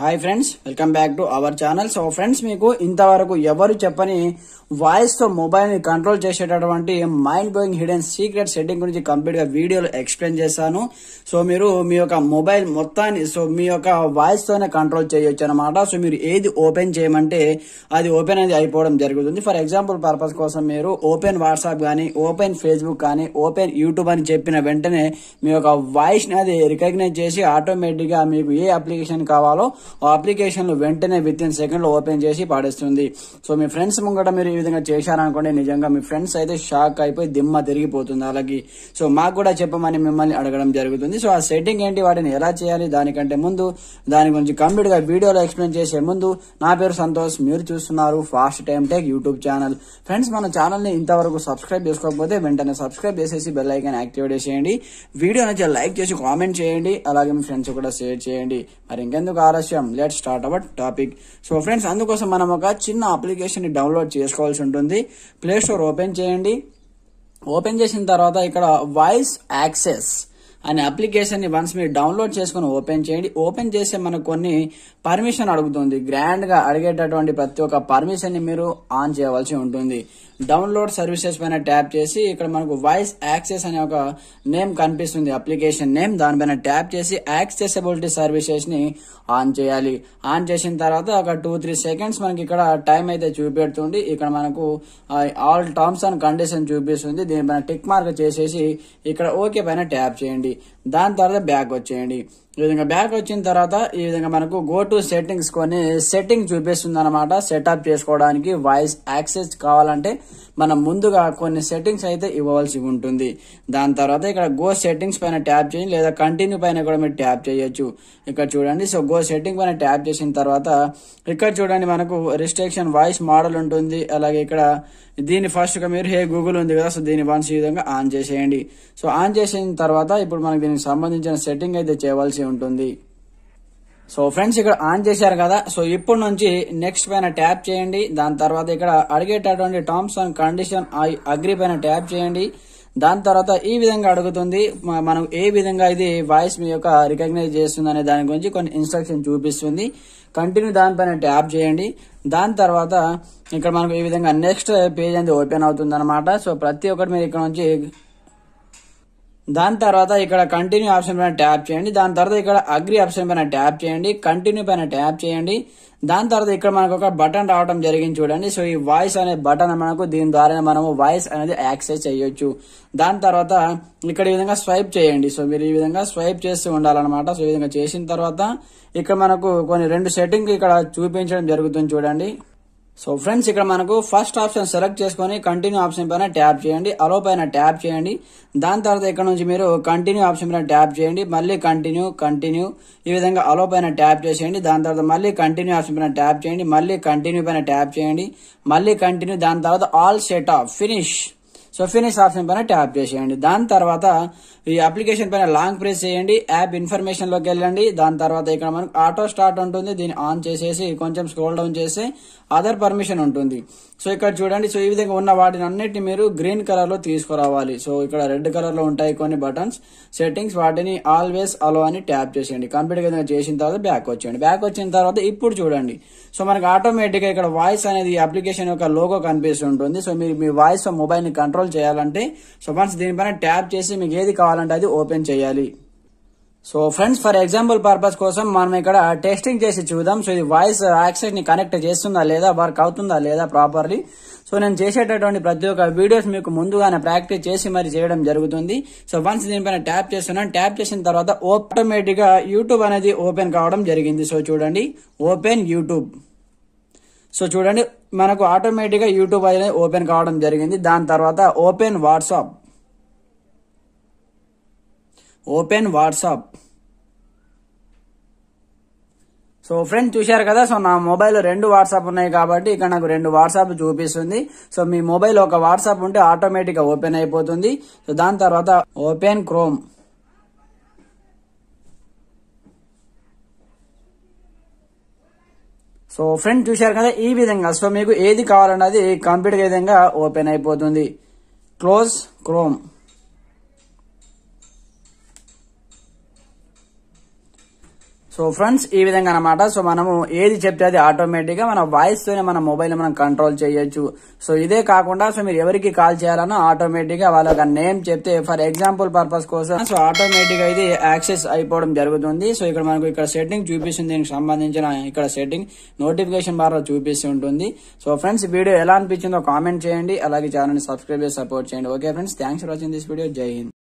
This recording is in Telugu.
hi friends welcome back to our channel so friends మీకు ఇంతవరకు ఎవరు చెప్పని వాయిస్ తో మొబైల్ ని కంట్రోల్ చేసేటటువంటి mind blowing hidden secret setting గురించి కంప్లీట్ గా వీడియోలో ఎక్స్ప్లెయిన్ చేశాను సో మీరు మీ యొక్క మొబైల్ మొత్తాన్ని సో మీ యొక్క వాయిస్ తోనే కంట్రోల్ చేయొచ్చు అనమాట సో మీరు ఏది ఓపెన్ చేయమంటే అది ఓపెన్ అనేది అయిపోవడం జరుగుతుంది ఫర్ ఎగ్జాంపుల్ పర్పస్ కోసం మీరు ఓపెన్ వాట్సాప్ కానీ ఓపెన్ ఫేస్బుక్ కానీ ఓపెన్ యూట్యూబ్ అని చెప్పిన వెంటనే మీ యొక్క వాయిస్ ని అది రికగ్నైజ్ చేసి ఆటోమేటిక్ గా మీకు ఏ అప్లికేషన్ కావాలో ఆ అప్లికేషన్లు వెంటనే విత్ ఇన్ సెకండ్ ఓపెన్ చేసి పాడేస్తుంది సో మీ ఫ్రెండ్స్ ముంగట మీరు ఈ విధంగా చేశారనుకోండి నిజంగా మీ ఫ్రెండ్స్ అయితే షాక్ అయిపోయి దిమ్మ తిరిగిపోతుంది అలాగే సో మాకు కూడా చెప్పమని మిమ్మల్ని అడగడం జరుగుతుంది సో ఆ సెట్టింగ్ ఏంటి వాటిని ఎలా చేయాలి దానికంటే ముందు దాని గురించి కంప్లీట్ గా వీడియోలో ఎక్స్ప్లెయిన్ చేసే ముందు నా పేరు సంతోష్ మీరు చూస్తున్నారు fast time take YouTube channel friends మన ఛానల్ ని ఇంతవరకు సబ్స్క్రైబ్ చేసుకోకపోతే వెంటనే సబ్స్క్రైబ్ చేసేసి బెల్ ఐకాన్ యాక్టివేట్ చేయండి వీడియో నచ్చితే లైక్ చేసి కామెంట్ చేయండి అలాగే మీ ఫ్రెండ్స్ కూడా షేర్ చేయండి మరి ఇంకెందుకు ఆలస్యం system let start our topic so friends అందుకోసం మనం ఒక చిన్న అప్లికేషన్ని డౌన్లోడ్ చేసుకోవాల్సి ఉంటుంది ప్లే స్టోర్ ఓపెన్ చేయండి ఓపెన్ చేసిన తర్వాత ఇక్కడ వాయిస్ యాక్సెస్ అనే అప్లికేషన్ని వన్స్ మీరు డౌన్లోడ్ చేసుకుని ఓపెన్ చేయండి ఓపెన్ చేసే మనకు కొన్ని పర్మిషన్ అడుగుతుంది గ్రాండ్గా అడిగేటటువంటి ప్రతి ఒక్క పర్మిషన్ని మీరు ఆన్ చేయవలసి ఉంటుంది డౌన్లోడ్ సర్వీసెస్ పైన ట్యాప్ చేసి ఇక్కడ మనకు వాయిస్ యాక్సెస్ అనే ఒక నేమ్ కనిపిస్తుంది అప్లికేషన్ నేమ్ దానిపైన ట్యాప్ చేసి యాక్సెసబిలిటీ సర్వీసెస్ ని ఆన్ చేయాలి ఆన్ చేసిన తర్వాత ఒక టూ త్రీ సెకండ్స్ మనకి ఇక్కడ టైం అయితే చూపెడుతుంది ఇక్కడ మనకు ఆల్ టర్మ్స్ అండ్ కండిషన్ చూపిస్తుంది దీనిపైన టిక్ మార్క్ చేసేసి ఇక్కడ ఓకే పైన ట్యాప్ చేయండి దాని తర్వాత బ్యాక్ వచ్చేయండి ఈ విధంగా బ్యాక్ వచ్చిన తర్వాత ఈ విధంగా మనకు గో టు సెట్టింగ్స్ కొన్ని సెట్టింగ్ చూపిస్తుంది అనమాట సెటప్ చేసుకోవడానికి వాయిస్ యాక్సెస్ కావాలంటే మనం ముందుగా కొన్ని సెట్టింగ్స్ అయితే ఇవ్వవలసి ఉంటుంది దాని తర్వాత ఇక్కడ గో సెట్టింగ్స్ పైన ట్యాప్ చేయండి లేదా కంటిన్యూ పైన కూడా మీరు ట్యాప్ చేయొచ్చు ఇక్కడ చూడండి సో గో సెట్టింగ్ పైన ట్యాప్ చేసిన తర్వాత ఇక్కడ చూడండి మనకు రిస్ట్రిక్షన్ వాయిస్ మోడల్ ఉంటుంది అలాగే ఇక్కడ దీన్ని ఫస్ట్గా మీరు హే గూగుల్ ఉంది కదా సో దీన్ని వన్స్ ఈ విధంగా ఆన్ చేసేయండి సో ఆన్ చేసిన తర్వాత ఇప్పుడు మనకు దీనికి సంబంధించిన సెట్టింగ్ అయితే చేయవలసి ఉంటుంది సో ఫ్రెండ్స్ ఇక్కడ ఆన్ చేశారు కదా సో ఇప్పుడు నుంచి నెక్స్ట్ పైన ట్యాప్ చేయండి దాని తర్వాత ఇక్కడ అడిగేటటువంటి terms and condition I agree పైన ట్యాప్ చేయండి దాని తర్వాత ఈ విధంగా అడుగుతుంది మనం ఏ విధంగా ఇది వాయిస్ మీ యొక్క రికగ్నైజ్ చేస్తుంది అనే దాని గురించి కొన్ని ఇన్స్ట్రక్షన్ చూపిస్తుంది కంటిన్యూ దానిపైన ట్యాప్ చేయండి దాని తర్వాత ఇక్కడ మనకు ఈ విధంగా నెక్స్ట్ పేజ్ అనేది ఓపెన్ అవుతుంది సో ప్రతి ఒక్కటి మీరు ఇక్కడ నుంచి దాని తర్వాత ఇక్కడ కంటిన్యూ ఆప్షన్ పైన ట్యాప్ చేయండి దాని తర్వాత ఇక్కడ అగ్రి ఆప్షన్ పైన ట్యాప్ చేయండి కంటిన్యూ పైన ట్యాప్ చేయండి దాని తర్వాత ఇక్కడ మనకు ఒక బటన్ రావడం జరిగింది చూడండి సో ఈ వాయిస్ అనే బటన్ మనకు దీని ద్వారా మనము వాయిస్ అనేది యాక్సెస్ చేయొచ్చు దాని తర్వాత ఇక్కడ ఈ విధంగా స్వైప్ చేయండి సో మీరు ఈ విధంగా స్వైప్ చేస్తూ ఉండాలన్నమాట సో ఈ విధంగా చేసిన తర్వాత ఇక్కడ మనకు కొన్ని రెండు సెట్టింగ్ ఇక్కడ చూపించడం జరుగుతుంది చూడండి సో ఫ్రెండ్స్ ఇక్కడ మనకు ఫస్ట్ ఆప్షన్ సెలెక్ట్ చేసుకొని కంటిన్యూ ఆప్షన్ పైన ట్యాప్ చేయండి అలో పైన ట్యాప్ చేయండి దాని తర్వాత ఇక్కడ నుంచి మీరు కంటిన్యూ ఆప్షన్ పైన ట్యాప్ చేయండి మళ్ళీ కంటిన్యూ కంటిన్యూ ఈ విధంగా అలో పైన ట్యాప్ చేసేయండి దాని తర్వాత మళ్ళీ కంటిన్యూ ఆప్షన్ పైన ట్యాప్ చేయండి మళ్ళీ కంటిన్యూ పైన ట్యాప్ చేయండి మళ్ళీ కంటిన్యూ దాని తర్వాత all set off finish so finish option పైన ట్యాప్ చేసేయండి దాని తర్వాత ఈ అప్లికేషన్ పైన లాంగ్ ప్రెస్ చేయండి యాప్ ఇన్ఫర్మేషన్లోకి వెళ్ళండి దాని తర్వాత ఇక్కడ మనకు ఆటో స్టార్ట్ ఉంటుంది దీన్ని ఆన్ చేసేసి కొంచెం స్క్రోల్ డౌన్ చేసి అదర్ పర్మిషన్ ఉంటుంది సో ఇక్కడ చూడండి సో ఈ విధంగా ఉన్న వాటిని అన్నిటిని మీరు గ్రీన్ కలర్లో తీసుకురావాలి సో ఇక్కడ రెడ్ కలర్లో ఉంటాయి కొన్ని బటన్స్ సెట్టింగ్స్ వాటిని ఆల్వేస్ అలో అని ట్యాప్ చేసేయండి కంప్లీట్ విధంగా చేసిన తర్వాత బ్యాక్ వచ్చేయండి బ్యాక్ వచ్చిన తర్వాత ఇప్పుడు చూడండి సో మనకు ఆటోమేటిక్గా ఇక్కడ వాయిస్ అనేది అప్లికేషన్ యొక్క లోగో కనిపిస్తుంటుంది సో మీరు మీ వాయిస్ మొబైల్ని కంట్రోల్ ఇన్స్టాల్ చేయాలంటే సో ఫ్రెండ్స్ దీనిపైన ట్యాప్ చేసి మీకు ఏది కావాలంటే అది ఓపెన్ చేయాలి so friends for example purpose కోసం మనం ఇక్కడ టెస్టింగ్ చేసి చూద్దాం సో ఇది వాయిస్ యాక్సెస్ ని కనెక్ట్ చేస్తుందా లేదా వర్క్ అవుతుందా లేదా ప్రాపర్లీ సో నేను చేసేటటువంటి ప్రతి ఒక్క వీడియోస్ మీకు ముందుగానే ప్రాక్టీస్ చేసి మరి చేయడం జరుగుతుంది సో వన్స్ దీనిపైన ట్యాప్ చేస్తున్నాను ట్యాప్ చేసిన తర్వాత ఆటోమేటిక్ గా యూట్యూబ్ అనేది ఓపెన్ కావడం జరిగింది సో చూడండి ఓపెన్ యూట్యూబ్ సో చూడండి మనకు ఆటోమేటిక్గా యూట్యూబ్ అనేది ఓపెన్ కావడం జరిగింది దాని తర్వాత open WhatsApp open WhatsApp so friend చూశారు కదా సో నా మొబైల్ రెండు వాట్సాప్ ఉన్నాయి కాబట్టి ఇక్కడ నాకు రెండు వాట్సాప్ చూపిస్తుంది సో మీ మొబైల్ ఒక వాట్సాప్ ఉంటే ఆటోమేటిక్గా ఓపెన్ అయిపోతుంది సో దాని తర్వాత ఓపెన్ క్రోమ్ సో ఫ్రెండ్ చూశారు కదా ఈ విధంగా సో మీకు ఏది కావాలన్నది కంప్యూటర్ విధంగా ఓపెన్ అయిపోతుంది క్లోజ్ క్రోమ్ సో ఫ్రెండ్స్ ఈ విధంగా అనమాట సో మనము ఏది చెప్తే అది ఆటోమేటిక్గా మన వాయిస్ తోనే మన మొబైల్ మనం కంట్రోల్ చేయొచ్చు సో ఇదే కాకుండా సో మీరు ఎవరికి కాల్ చేయాలన్నా ఆటోమేటిక్గా వాళ్ళ నేమ్ చెప్తే ఫర్ ఎగ్జాంపుల్ పర్పస్ కోసం సో ఆటోమేటిక్గా ఇది యాక్సెస్ అయిపోవడం జరుగుతుంది సో ఇక్కడ మనకు ఇక్కడ సెట్టింగ్ చూపిస్తుంది దీనికి సంబంధించిన ఇక్కడ సెట్టింగ్ నోటిఫికేషన్ బార్లో చూపిస్తూ ఉంటుంది సో ఫ్రెండ్స్ వీడియో ఎలా అనిపించిందో కామెంట్ చేయండి అలాగే ఛానల్ని సబ్స్క్రైబ్ చేసి సపోర్ట్ చేయండి okay friends thanks for watching this video జై హింద్